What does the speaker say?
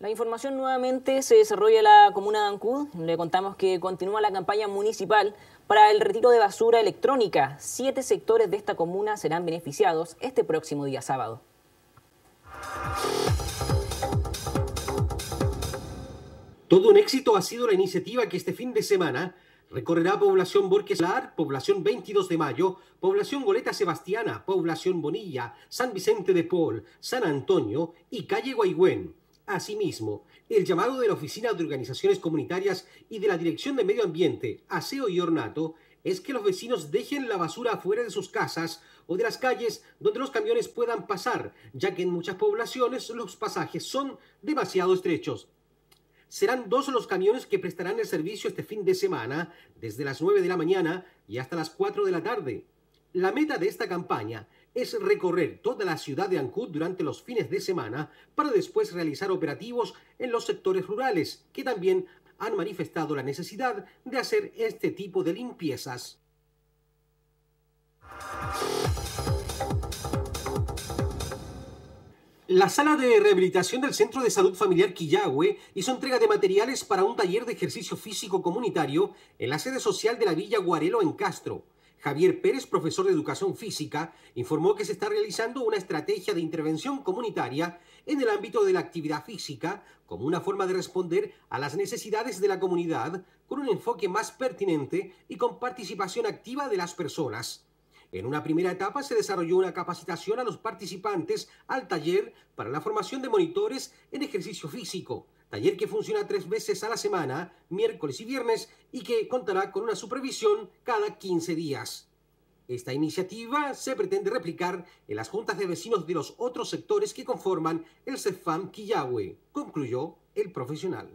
La información nuevamente se desarrolla en la comuna de Ancud. Le contamos que continúa la campaña municipal para el retiro de basura electrónica. Siete sectores de esta comuna serán beneficiados este próximo día sábado. Todo un éxito ha sido la iniciativa que este fin de semana recorrerá población Lar, población 22 de Mayo, población Goleta Sebastiana, población Bonilla, San Vicente de Paul, San Antonio y calle Guayguén. Asimismo, el llamado de la Oficina de Organizaciones Comunitarias y de la Dirección de Medio Ambiente, Aseo y Ornato es que los vecinos dejen la basura fuera de sus casas o de las calles donde los camiones puedan pasar, ya que en muchas poblaciones los pasajes son demasiado estrechos. Serán dos los camiones que prestarán el servicio este fin de semana, desde las 9 de la mañana y hasta las 4 de la tarde. La meta de esta campaña es recorrer toda la ciudad de Ancud durante los fines de semana para después realizar operativos en los sectores rurales, que también han manifestado la necesidad de hacer este tipo de limpiezas. La sala de rehabilitación del Centro de Salud Familiar Quillagüe hizo entrega de materiales para un taller de ejercicio físico comunitario en la sede social de la Villa Guarelo en Castro. Javier Pérez, profesor de educación física, informó que se está realizando una estrategia de intervención comunitaria en el ámbito de la actividad física como una forma de responder a las necesidades de la comunidad con un enfoque más pertinente y con participación activa de las personas. En una primera etapa se desarrolló una capacitación a los participantes al taller para la formación de monitores en ejercicio físico taller que funciona tres veces a la semana, miércoles y viernes, y que contará con una supervisión cada 15 días. Esta iniciativa se pretende replicar en las juntas de vecinos de los otros sectores que conforman el CEFAM Quillahue, concluyó el profesional.